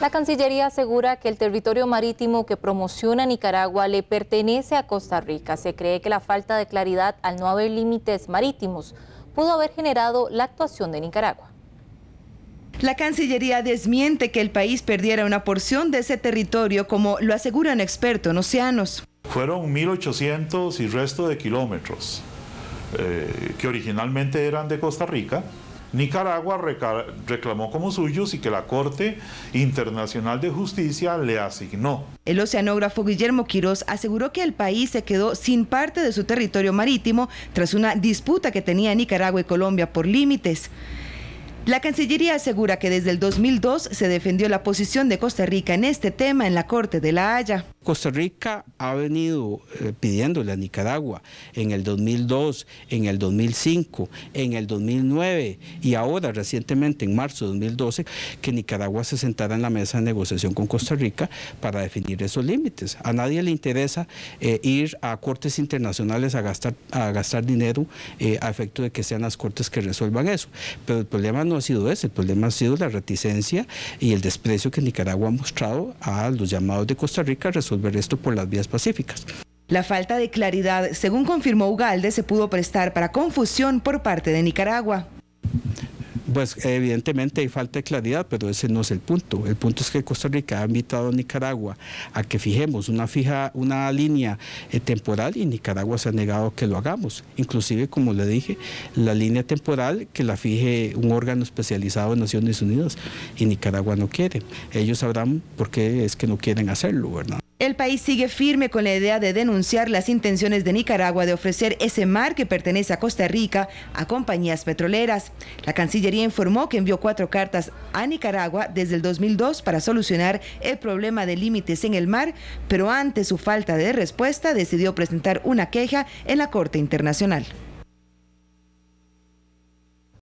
La Cancillería asegura que el territorio marítimo que promociona Nicaragua le pertenece a Costa Rica. Se cree que la falta de claridad al no haber límites marítimos pudo haber generado la actuación de Nicaragua. La Cancillería desmiente que el país perdiera una porción de ese territorio, como lo aseguran expertos en océanos. Fueron 1.800 y resto de kilómetros, eh, que originalmente eran de Costa Rica, Nicaragua reclamó como suyos y que la Corte Internacional de Justicia le asignó. El oceanógrafo Guillermo Quirós aseguró que el país se quedó sin parte de su territorio marítimo tras una disputa que tenía Nicaragua y Colombia por límites. La Cancillería asegura que desde el 2002 se defendió la posición de Costa Rica en este tema en la Corte de La Haya. Costa Rica ha venido eh, pidiéndole a Nicaragua en el 2002, en el 2005, en el 2009 y ahora recientemente en marzo de 2012 que Nicaragua se sentara en la mesa de negociación con Costa Rica para definir esos límites. A nadie le interesa eh, ir a cortes internacionales a gastar, a gastar dinero eh, a efecto de que sean las cortes que resuelvan eso. Pero el problema no ha sido ese, el problema ha sido la reticencia y el desprecio que Nicaragua ha mostrado a los llamados de Costa Rica a resolver ver esto por las vías pacíficas. La falta de claridad, según confirmó Ugalde, se pudo prestar para confusión por parte de Nicaragua. Pues evidentemente hay falta de claridad, pero ese no es el punto. El punto es que Costa Rica ha invitado a Nicaragua a que fijemos una fija, una línea eh, temporal y Nicaragua se ha negado que lo hagamos. Inclusive, como le dije, la línea temporal que la fije un órgano especializado de Naciones Unidas y Nicaragua no quiere. Ellos sabrán por qué es que no quieren hacerlo, ¿verdad? El país sigue firme con la idea de denunciar las intenciones de Nicaragua de ofrecer ese mar que pertenece a Costa Rica a compañías petroleras. La Cancillería informó que envió cuatro cartas a Nicaragua desde el 2002 para solucionar el problema de límites en el mar, pero ante su falta de respuesta decidió presentar una queja en la Corte Internacional.